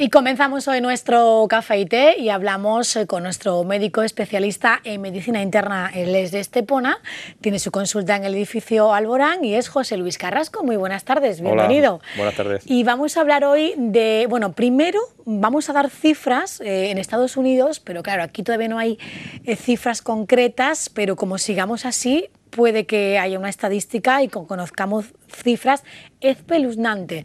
Y comenzamos hoy nuestro café y té y hablamos eh, con nuestro médico especialista en medicina interna, el es de Estepona, tiene su consulta en el edificio Alborán y es José Luis Carrasco. Muy buenas tardes, bienvenido. buenas tardes. Y vamos a hablar hoy de, bueno, primero vamos a dar cifras eh, en Estados Unidos, pero claro, aquí todavía no hay eh, cifras concretas, pero como sigamos así, puede que haya una estadística y conozcamos cifras espeluznantes.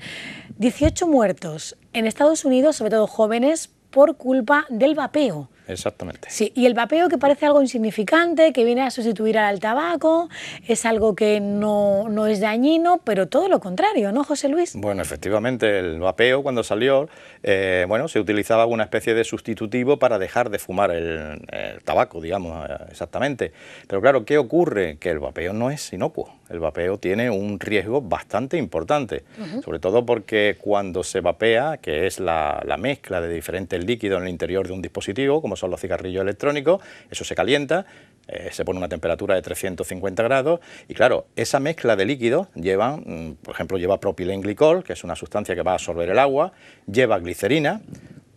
18 muertos en Estados Unidos, sobre todo jóvenes, por culpa del vapeo. Exactamente. Sí, y el vapeo que parece algo insignificante, que viene a sustituir al tabaco, es algo que no, es dañino, pero todo lo contrario, ¿no, José Luis? Bueno, efectivamente, el vapeo cuando salió, eh, bueno, se utilizaba una especie de sustitutivo para dejar de fumar el, tabaco, digamos, eh, exactamente. Pero claro, ¿qué ocurre? Que el vapeo no es inocuo, el vapeo tiene un riesgo bastante importante, sobre todo porque cuando se vapea, que es la, la mezcla de diferentes líquidos en el interior de un dispositivo, como son los cigarrillos electrónicos, eso se calienta, eh, se pone una temperatura de 350 grados y claro, esa mezcla de líquidos lleva, mm, por ejemplo, lleva propilenglicol, que es una sustancia que va a absorber el agua, lleva glicerina,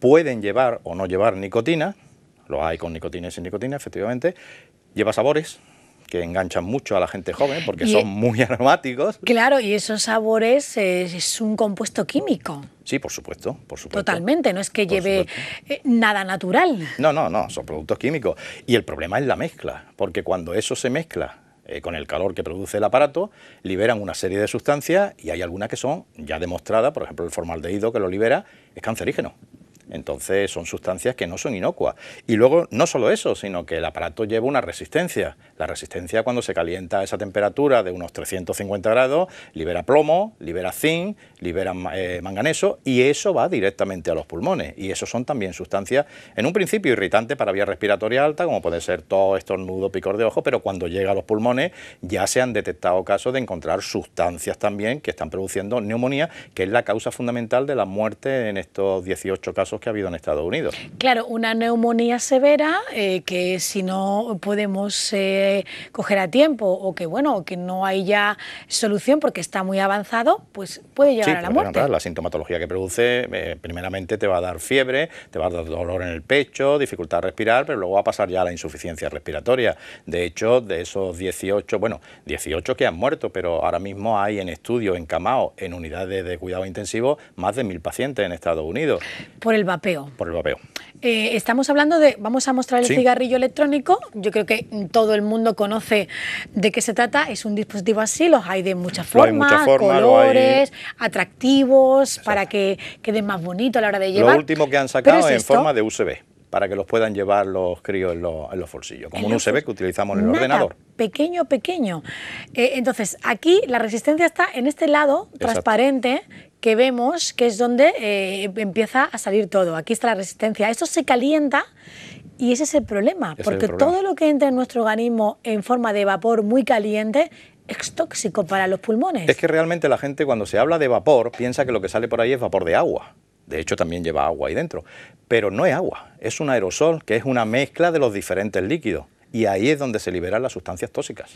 pueden llevar o no llevar nicotina, ...lo hay con nicotina y sin nicotina, efectivamente, lleva sabores, que enganchan mucho a la gente joven porque son e- muy aromáticos. Claro, y esos sabores es, un compuesto químico. Sí, por supuesto, por supuesto. Totalmente, no es que lleve eh, nada natural. No, no, no, son productos químicos. Y el problema es la mezcla, porque cuando eso se mezcla eh, con el calor que produce el aparato, liberan una serie de sustancias y hay algunas que son ya demostradas, por ejemplo el formaldehído que lo libera, es cancerígeno. Entonces son sustancias que no son inocuas. Y luego no solo eso, sino que el aparato lleva una resistencia. La resistencia cuando se calienta a esa temperatura de unos 350 grados libera plomo, libera zinc, libera eh, manganeso y eso va directamente a los pulmones. Y eso son también sustancias en un principio irritantes para vía respiratoria alta, como puede ser todo estornudo, picor de ojo, pero cuando llega a los pulmones ya se han detectado casos de encontrar sustancias también que están produciendo neumonía, que es la causa fundamental de la muerte en estos 18 casos que ha habido en Estados Unidos. Claro, una neumonía severa eh, que si no podemos eh, coger a tiempo o que bueno, que no haya solución porque está muy avanzado, pues puede llegar a la muerte. la sintomatología que produce, eh, primeramente te va a dar fiebre, te va a dar dolor en el pecho, dificultad a respirar, pero luego va a pasar ya a la insuficiencia respiratoria. De hecho, de esos 18, bueno, 18 que han muerto, pero ahora mismo hay en estudio, en Camao, en unidades de cuidado intensivo, más de mil pacientes en Estados Unidos. Por vapeo. Por el vapeo. Eh, estamos hablando de, vamos a mostrar el cigarrillo electrónico, yo creo que todo el mundo conoce de qué se trata, es un dispositivo así, los hay de muchas formas, colores, atractivos, para que quede más bonito a la hora de llevar. Lo último que han sacado es en forma de USB para que los puedan llevar los críos en los, bolsillos, como un USB que utilizamos en el ordenador. Pequeño, pequeño. Eh, entonces, aquí la resistencia está en este lado transparente que vemos que es donde eh, empieza a salir todo. Aquí está la resistencia. Esto se calienta y ese es el problema, porque todo lo que entra en nuestro organismo en forma de vapor muy caliente es tóxico para los pulmones. Es que realmente la gente cuando se habla de vapor piensa que lo que sale por ahí es vapor de agua de hecho también lleva agua ahí dentro, pero no es agua, es un aerosol que es una mezcla de los diferentes líquidos y ahí es donde se liberan las sustancias tóxicas.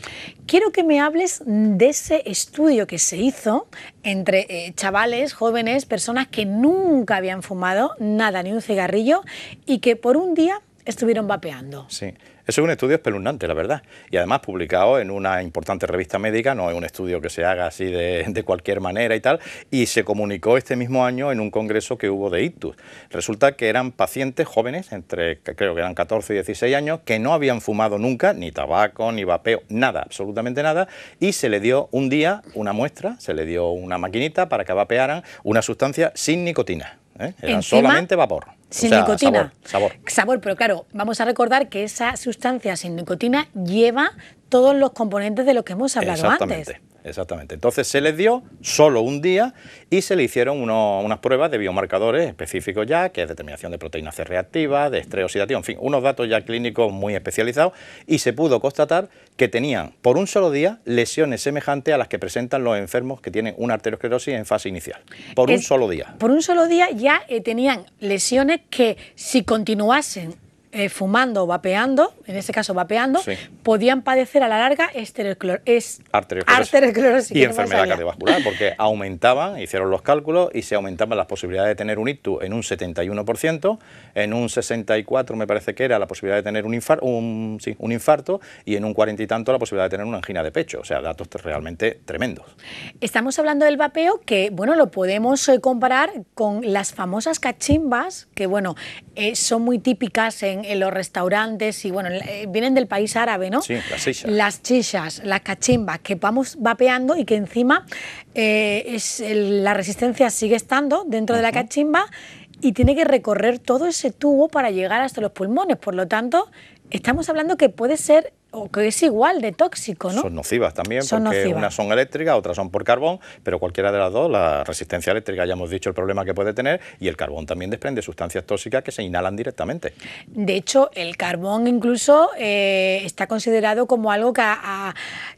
Quiero que me hables de ese estudio que se hizo entre eh, chavales, jóvenes, personas que nunca habían fumado nada, ni un cigarrillo, y que por un día estuvieron vapeando. Sí, eso es un estudio espeluznante, la verdad, y además publicado en una importante revista médica, no es un estudio que se haga así de, cualquier manera y tal, y se comunicó este mismo año en un congreso que hubo de ictus. Resulta que eran pacientes jóvenes, entre creo que eran 14 y 16 años, que no habían fumado nunca ni tabaco, ni vapeo, nada, absolutamente nada, y se le dio un día una muestra, se le dio una maquinita para que vapearan una sustancia sin nicotina, eran ¿eh? era solamente vapor. Sin nicotina. Sabor, sabor. pero claro, vamos a recordar que esa sustancia sin nicotina lleva todos los componentes de los que hemos hablado antes. Exactamente. Entonces se les dio solo un día y se le hicieron unas pruebas de biomarcadores específicos ya, que es determinación de proteínas C reactivas, de estrés oxidativo, en fin, unos datos ya clínicos muy especializados y se pudo constatar que tenían por un solo día lesiones semejantes a las que presentan los enfermos que tienen una arteriosclerosis en fase inicial. Por un solo día. Por un solo día ya eh, tenían lesiones que si continuasen eh, fumando o vapeando, en este caso vapeando, podían padecer a la larga arteriosclerosis. Y enfermedad cardiovascular, porque aumentaban, hicieron los cálculos y se aumentaban las posibilidades de tener un ictus en un 71%, en un 64% me parece que era la posibilidad de tener un, infarto, un, infarto y en un cuarenta y tanto la posibilidad de tener una angina de pecho. O sea, datos realmente tremendos. Estamos hablando del vapeo que, bueno, lo podemos eh, comparar con las famosas cachimbas, que, bueno, eh, son muy típicas en en, los restaurantes y bueno, eh, vienen del país árabe, ¿no? Sí, las chichas. Las chichas, las cachimbas, que vamos vapeando y que encima eh, es, la resistencia sigue estando dentro de la cachimba y tiene que recorrer todo ese tubo para llegar hasta los pulmones. Por lo tanto, estamos hablando que puede ser o que es igual de tóxico, ¿no? Son nocivas también, porque unas son eléctricas, otras son por carbón, pero cualquiera de las dos, la resistencia eléctrica, ya hemos dicho el problema que puede tener, y el carbón también desprende sustancias tóxicas que se inhalan directamente. De hecho, el carbón incluso eh, está considerado como algo que,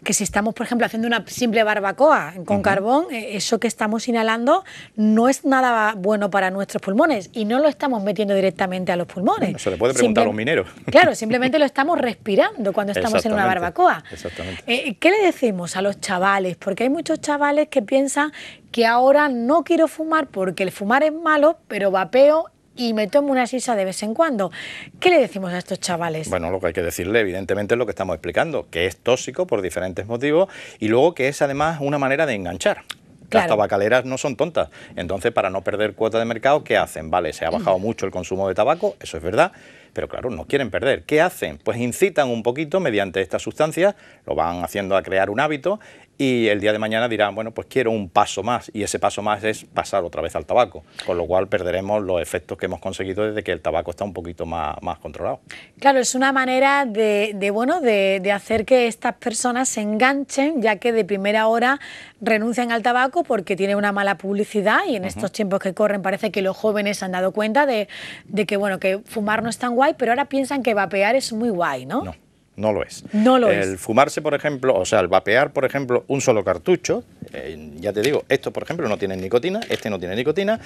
que si estamos, por ejemplo, haciendo una simple barbacoa con carbón, eh, eso que estamos inhalando no es nada bueno para nuestros pulmones y no lo estamos metiendo directamente a los pulmones. se le puede preguntar a los mineros. Claro, simplemente lo estamos respirando cuando estamos estamos en una barbacoa. Exactamente. Eh, ¿Qué le decimos a los chavales? Porque hay muchos chavales que piensan que ahora no quiero fumar porque el fumar es malo, pero vapeo y me tomo una sisa de vez en cuando. ¿Qué le decimos a estos chavales? Bueno, lo que hay que decirle, evidentemente, es lo que estamos explicando, que es tóxico por diferentes motivos y luego que es además una manera de enganchar. Las tabacaleras no son tontas. Entonces, para no perder cuota de mercado, ¿qué hacen? Vale, se ha bajado mucho el consumo de tabaco, eso es verdad pero claro, no quieren perder. ¿Qué hacen? Pues incitan un poquito mediante estas sustancias, lo van haciendo a crear un hábito y el día de mañana dirán, bueno, pues quiero un paso más y ese paso más es pasar otra vez al tabaco, con lo cual perderemos los efectos que hemos conseguido desde que el tabaco está un poquito más, más controlado. Claro, es una manera de, bueno, de, hacer que estas personas se enganchen, ya que de primera hora renuncian al tabaco porque tiene una mala publicidad y en estos tiempos que corren parece que los jóvenes se han dado cuenta de, de que, bueno, que fumar no es tan guay pero ahora piensan que vapear es muy guay, ¿no? No. No lo es. No lo es. El fumarse, por ejemplo, o sea, el vapear, por ejemplo, un solo cartucho, eh, ya te digo, esto, por ejemplo, no tiene nicotina, este no tiene nicotina.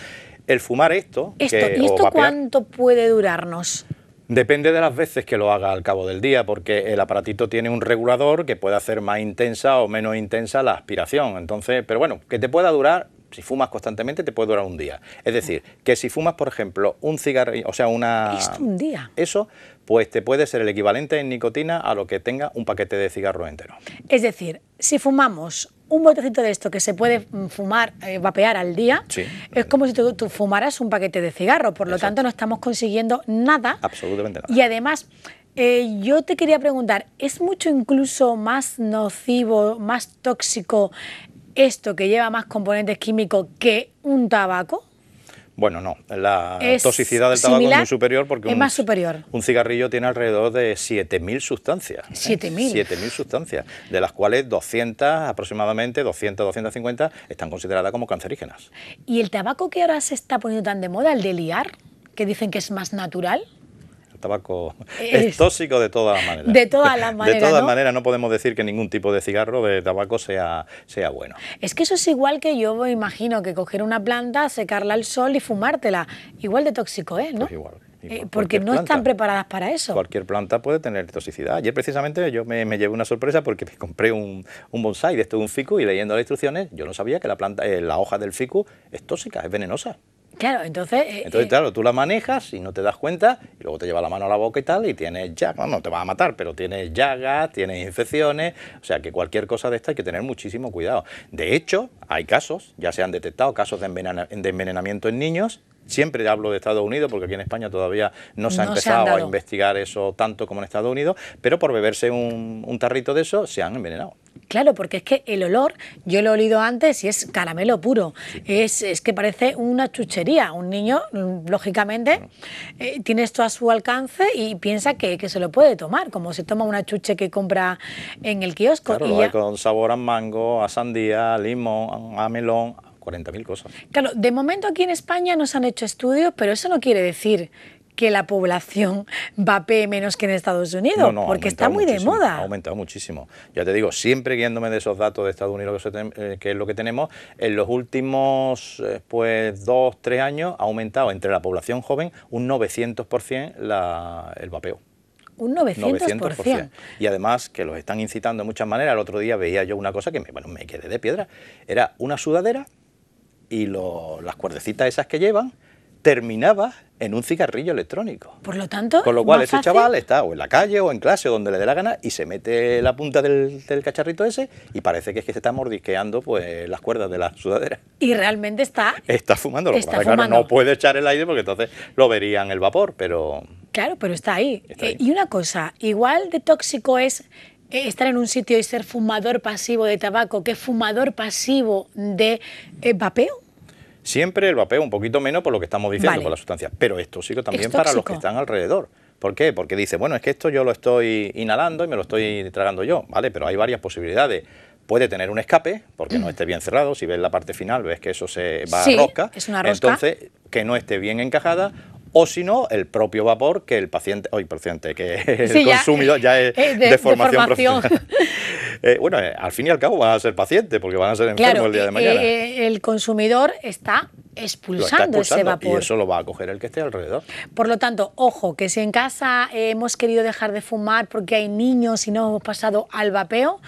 El fumar esto. esto ¿Y esto cuánto puede durarnos? Depende de las veces que lo haga al cabo del día, porque el aparatito tiene un regulador que puede hacer más intensa o menos intensa la aspiración. Entonces, pero bueno, que te pueda durar si fumas constantemente te puede durar un día. Es decir, que si fumas, por ejemplo, un cigarro, o sea, una... día? Eso, pues te puede ser el equivalente en nicotina a lo que tenga un paquete de cigarro entero. Es decir, si fumamos un botecito de esto que se puede mm, fumar, eh, vapear al día, es como si tú, fumaras un paquete de cigarro, por lo tanto no estamos consiguiendo nada. Absolutamente nada. Y además, eh, yo te quería preguntar, ¿es mucho incluso más nocivo, más tóxico esto que lleva más componentes químicos que un tabaco? Bueno, no. La toxicidad del tabaco es muy superior porque un, más superior. un cigarrillo tiene alrededor de 7.000 sustancias. ¿7.000? ¿eh? 7.000 sustancias, de las cuales 200 aproximadamente, 200, 250, están consideradas como cancerígenas. ¿Y el tabaco que ahora se está poniendo tan de moda, el de liar, que dicen que es más natural? el tabaco es, tóxico de todas maneras. De todas las maneras. De todas ¿no? maneras, no podemos decir que ningún tipo de cigarro de tabaco sea, sea bueno. Es que eso es igual que yo imagino que coger una planta, secarla al sol y fumártela. Igual de tóxico es, ¿no? Pues igual. Eh, porque no están preparadas para eso. Cualquier planta puede tener toxicidad. Ayer precisamente yo me, me llevé una sorpresa porque me compré un, un bonsai de esto, un ficu, y leyendo las instrucciones yo no sabía que la, planta, eh, la hoja del ficu es tóxica, es venenosa. Claro, entonces... Eh, entonces, eh, claro, tú la manejas y no te das cuenta, y luego te lleva la mano a la boca y tal, y tienes ya, no te vas a matar, pero tienes llagas, tienes infecciones, o sea, que cualquier cosa de esta hay que tener muchísimo cuidado. De hecho, hay casos, ya se han detectado casos de, envenenamiento en niños, siempre hablo de Estados Unidos, porque aquí en España todavía no se ha empezado a investigar eso tanto como en Estados Unidos, pero por beberse un tarrito de eso se han envenenado. Claro, porque es que el olor, yo lo he olido antes y es caramelo puro. Es, que parece una chuchería. Un niño, mm, lógicamente, eh, tiene esto a su alcance y piensa que, se lo puede tomar, como se toma una chuche que compra en el kiosco. Claro, con sabor a mango, a sandía, a limón, a melón, 40.000 cosas. Claro, de momento aquí en España nos han hecho estudios, pero eso no quiere decir que la población vape menos que en Estados Unidos, no, porque está muy de moda. Ha aumentado muchísimo. Ya te digo, siempre guiándome de esos datos de Estados Unidos, que, eh, es lo que tenemos, en los últimos eh, pues dos, tres años ha aumentado entre la población joven un 900% el vapeo un 900%. Y además que los están incitando de muchas maneras. El otro día veía yo una cosa que me, bueno, me quedé de piedra. Era una sudadera y las cuerdecitas esas que llevan terminaba en un cigarrillo electrónico. Por lo tanto. Con lo cual, ese chaval está o en la calle o en clase o donde le dé la gana y se mete la punta del, cacharrito ese y parece que es que se está mordisqueando pues, las cuerdas de la sudadera. Y realmente está. Está fumando. está no puede echar el aire porque entonces lo verían el vapor, pero. Claro, pero está ahí. Eh, y una cosa, igual de tóxico es eh, estar en un sitio y ser fumador pasivo de tabaco que fumador pasivo de eh, vapeo. Siempre el vapeo un poquito menos por lo que estamos diciendo con la sustancia, pero esto tóxico también para los que están alrededor. ¿Por qué? Porque dice, bueno, es que esto yo lo estoy inhalando y me lo estoy tragando yo, ¿vale? Pero hay varias posibilidades. Puede tener un escape, porque no esté bien cerrado. Si ves la parte final, ves que eso se va a rosca. Es una rosca. Entonces, que no esté bien encajada o sino el propio vapor que el paciente, hoy paciente, que el consumidor ya, es eh, de, formación profesional. Eh, bueno, eh, al fin y al cabo van a ser pacientes porque van a ser enfermos el día de mañana. el consumidor está expulsando, ese vapor. Y eso lo va a coger el que esté alrededor. Por lo tanto, ojo, que si en casa hemos querido dejar de fumar porque hay niños y no hemos pasado al vapeo,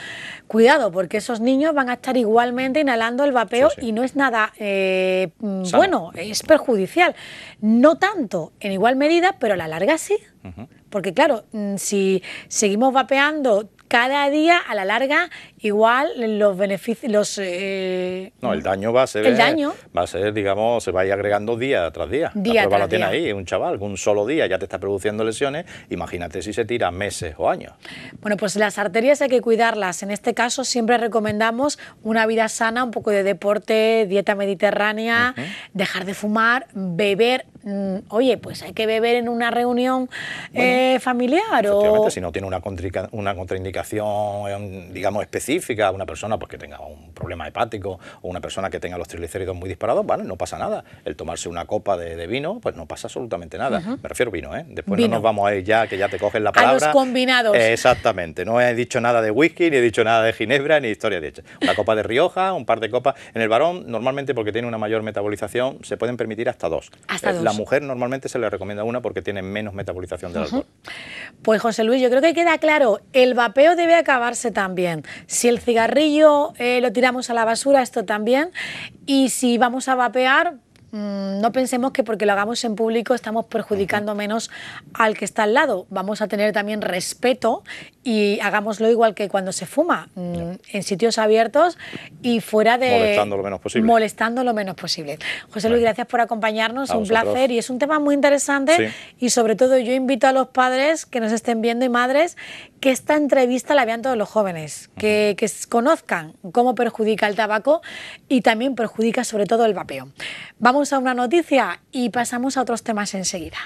cuidado, porque esos niños van a estar igualmente inhalando el vapeo y no es nada eh, bueno, es perjudicial. No tanto en igual medida, pero a la larga sí. Porque claro, mm, si seguimos vapeando cada día, a la larga igual los beneficios, los... Eh, no, el daño va a ser... El daño. Eh, va a ser, digamos, se va a ir agregando día tras día. Día la tiene ahí, un chaval, un solo día ya te está produciendo lesiones, imagínate si se tira meses o años. Bueno, pues las arterias hay que cuidarlas. En este caso siempre recomendamos una vida sana, un poco de deporte, dieta mediterránea, dejar de fumar, beber mm, oye, pues hay que beber en una reunión eh, familiar. o... si no tiene una, una contraindicación, digamos, especial una persona pues, que tenga un problema hepático o una persona que tenga los triglicéridos muy disparados, ...bueno, no pasa nada. El tomarse una copa de, vino, pues no pasa absolutamente nada. Me refiero vino, ¿eh? Después no nos vamos a ir ya, que ya te cogen la palabra. A los combinados. Eh, exactamente. No he dicho nada de whisky, ni he dicho nada de ginebra, ni historia de hecha. Una copa de Rioja, un par de copas. En el varón, normalmente porque tiene una mayor metabolización, se pueden permitir hasta dos. Hasta eh, dos. La mujer normalmente se le recomienda una porque tiene menos metabolización del alcohol. Pues José Luis, yo creo que queda claro, el vapeo debe acabarse también. Si el cigarrillo eh, lo tiramos a la basura, esto también. Y si vamos a vapear, mm, no pensemos que porque lo hagamos en público estamos perjudicando menos al que está al lado. Vamos a tener también respeto y hagámoslo igual que cuando se fuma, mm, en sitios abiertos y fuera de... Molestando lo menos posible. Molestando lo menos posible. José Luis, gracias por acompañarnos, un placer y es un tema muy interesante y sobre todo yo invito a los padres que nos estén viendo y madres que esta entrevista la vean todos los jóvenes, que, que conozcan cómo perjudica el tabaco y también perjudica sobre todo el vapeo. Vamos a una noticia y pasamos a otros temas enseguida.